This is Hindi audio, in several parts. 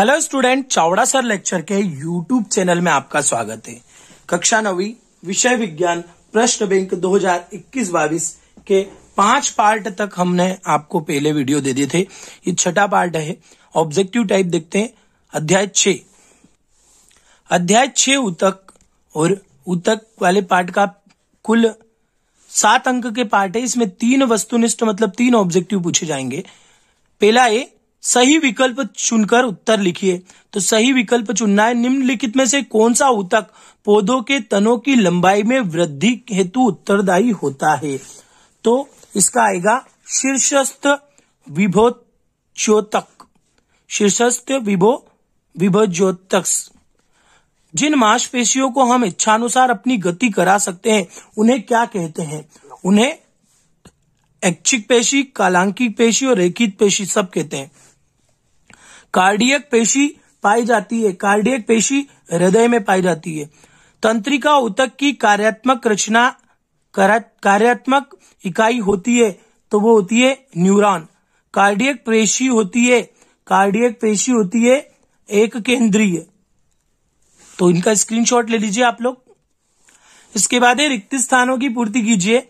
hello student Chavda sir lecture के यूट्यूब चैनल में आपका स्वागत है कक्षा नवी विषय विज्ञान प्रश्न बैंक 2021-22 के पांच पार्ट तक हमने आपको पहले वीडियो दे दिए थे ये छठा पार्ट है ऑब्जेक्टिव टाइप देखते हैं अध्याय छ अध्याय छ उतक और उतक वाले पार्ट का कुल सात अंक के पार्ट है इसमें तीन वस्तुनिष्ठ मतलब तीन ऑब्जेक्टिव पूछे जाएंगे पहला है सही विकल्प चुनकर उत्तर लिखिए तो सही विकल्प चुनना है निम्नलिखित में से कौन सा उतक पौधों के तनों की लंबाई में वृद्धि हेतु उत्तरदायी होता है तो इसका आएगा शीर्षस्थ विभोचोतक शीर्षस्थ विभो विभोज्योतक जिन मांसपेशियों को हम इच्छानुसार अपनी गति करा सकते हैं उन्हें क्या कहते हैं उन्हें ऐच्छिक पेशी कालांकिक पेशी और रेखित पेशी सब कहते हैं कार्डियक पेशी पाई जाती है कार्डियक पेशी हृदय में पाई जाती है तंत्रिका उतक की कार्यात्मक रचना कार्यात्मक इकाई होती है तो वो होती है न्यूरॉन कार्डियक पेशी होती है कार्डियक पेशी होती है एक केंद्रीय तो इनका स्क्रीनशॉट ले लीजिए आप लोग इसके बाद है रिक्त स्थानों की पूर्ति कीजिए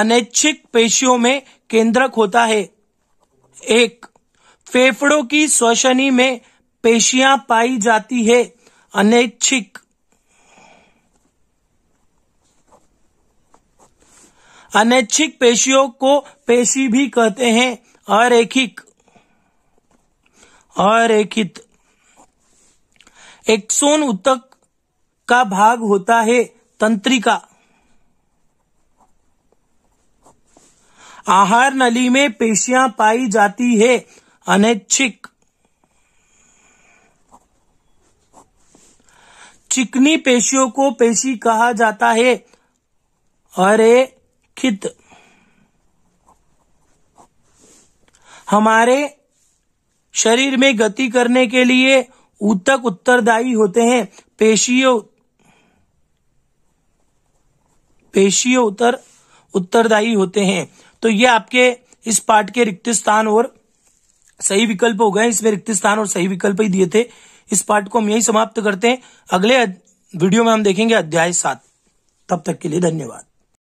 अनैच्छिक पेशियों में केंद्रक होता है एक फेफड़ों की श्वसनी में पेशियां पाई जाती है अनैच्छिक अनैच्छिक पेशियों को पेशी भी कहते हैं अरेखिक अरेखित एक्सोन उत्तक का भाग होता है तंत्रिका आहार नली में पेशियां पाई जाती है अनैच्छिक चिकनी पेशियों को पेशी कहा जाता है अरे खित हमारे शरीर में गति करने के लिए ऊतक उत्तरदायी होते हैं पेशियों पेशियों उत्तर उत्तरदायी होते हैं तो ये आपके इस पाठ के रिक्त स्थान और सही विकल्प हो गए इसमें रिक्त स्थान और सही विकल्प ही दिए थे इस पार्ट को हम यही समाप्त करते हैं अगले वीडियो में हम देखेंगे अध्याय सात तब तक के लिए धन्यवाद